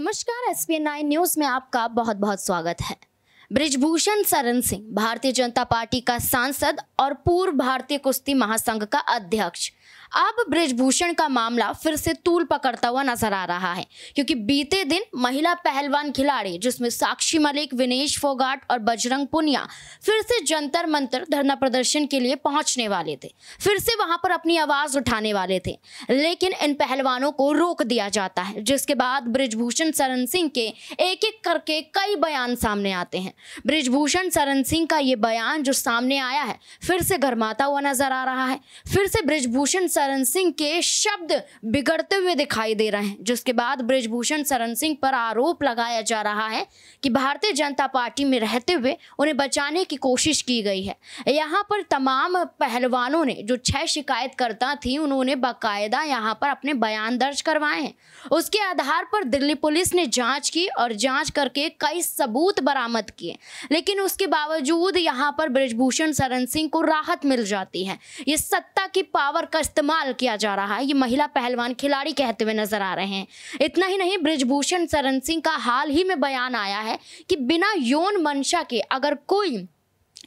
नमस्कार S P news में आपका बहुत बहुत स्वागत है ब्रिजभूषण सरन सिंह भारतीय जनता पार्टी का सांसद और पूर्व भारतीय कुश्ती महासंघ का अध्यक्ष अब ब्रिजभूषण का मामला फिर से तूल पकड़ता हुआ नजर आ रहा है क्योंकि बीते दिन महिला पहलवान खिलाड़ी जिसमें साक्षी मलिक विनेश फोगाट और बजरंग पुनिया फिर से जंतर मंतर धरना प्रदर्शन के लिए पहुंचने वाले थे फिर से वहां पर अपनी आवाज उठाने वाले थे लेकिन इन पहलवानों को रोक दिया जाता है जिसके बाद ब्रिजभूषण सरन सिंह के एक एक करके कई बयान सामने आते हैं ब्रिजभूषण सरन सिंह का ये बयान जो सामने आया है फिर से गर्माता हुआ नजर आ रहा है फिर से ब्रिजभूषण सरन सिंह के शब्द बिगड़ते हुए दिखाई दे रहे हैं जिसके बाद ब्रिजभूषण सरन सिंह पर आरोप लगाया जा रहा है कि भारतीय जनता पार्टी में रहते हुए उन्हें बचाने की कोशिश की गई है यहाँ पर तमाम पहलवानों ने जो छह शिकायतकर्ता थी उन्होंने बाकायदा यहाँ पर अपने बयान दर्ज करवाए हैं उसके आधार पर दिल्ली पुलिस ने जांच की और जांच करके कई सबूत बरामद किए चाहिए लेकिन उसके बावजूद यहाँ पर ब्रजभूषण शरण सिंह को राहत मिल जाती है ये सत्ता की पावर का इस्तेमाल किया जा रहा है ये महिला पहलवान खिलाड़ी कहते हुए नजर आ रहे हैं इतना ही नहीं ब्रजभूषण शरण सिंह का हाल ही में बयान आया है कि बिना यौन मंशा के अगर कोई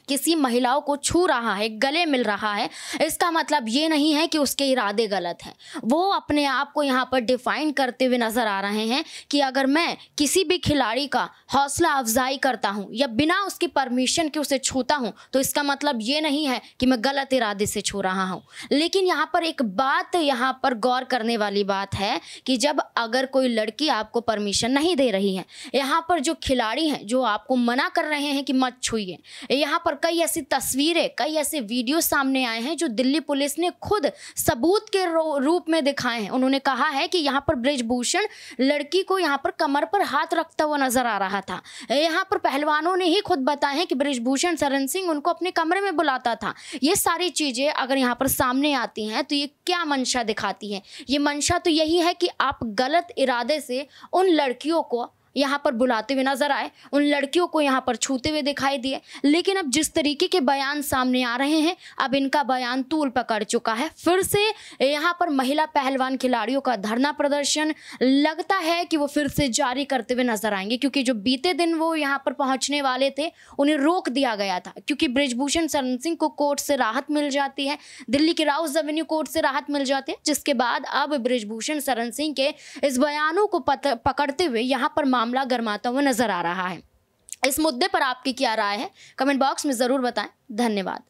किसी महिलाओं को छू रहा है गले मिल रहा है इसका मतलब ये नहीं है कि उसके इरादे गलत हैं वो अपने आप को यहाँ पर डिफाइन करते हुए नज़र आ रहे हैं कि अगर मैं किसी भी खिलाड़ी का हौसला अफजाई करता हूँ या बिना उसकी परमिशन के उसे छूता हूँ तो इसका मतलब ये नहीं है कि मैं गलत इरादे से छू रहा हूँ लेकिन यहाँ पर एक बात यहाँ पर गौर करने वाली बात है कि जब अगर कोई लड़की आपको परमिशन नहीं दे रही है यहाँ पर जो खिलाड़ी हैं जो आपको मना कर रहे हैं कि मत छूए यहाँ पर कई ऐसी तस्वीरें कई ऐसे वीडियो सामने आए हैं जो दिल्ली पुलिस ने खुद सबूत के रूप में दिखाए हैं उन्होंने कहा है कि यहाँ पर ब्रजभूषण लड़की को यहाँ पर कमर पर हाथ रखता हुआ नजर आ रहा था यहाँ पर पहलवानों ने ही खुद बताया है कि ब्रजभूषण शरण सिंह उनको अपने कमरे में बुलाता था ये सारी चीज़ें अगर यहाँ पर सामने आती हैं तो ये क्या मंशा दिखाती है ये मंशा तो यही है कि आप गलत इरादे से उन लड़कियों को यहाँ पर बुलाते हुए नजर आए उन लड़कियों को यहाँ पर छूते हुए दिखाई दिए लेकिन अब जिस तरीके के बयान सामने आ रहे हैं अब इनका बयान तूल पकड़ चुका है फिर से यहाँ पर महिला पहलवान खिलाड़ियों का धरना प्रदर्शन लगता है कि वो फिर से जारी करते हुए नजर आएंगे क्योंकि जो बीते दिन वो यहाँ पर पहुँचने वाले थे उन्हें रोक दिया गया था क्योंकि ब्रिजभूषण शरण सिंह को कोर्ट से राहत मिल जाती है दिल्ली के राउस एवेन्यू कोर्ट से राहत मिल जाती है जिसके बाद अब ब्रिजभूषण शरण सिंह के इस बयानों को पकड़ते हुए यहाँ पर मामला गर्माता हुआ नजर आ रहा है इस मुद्दे पर आपकी क्या राय है कमेंट बॉक्स में ज़रूर बताएं धन्यवाद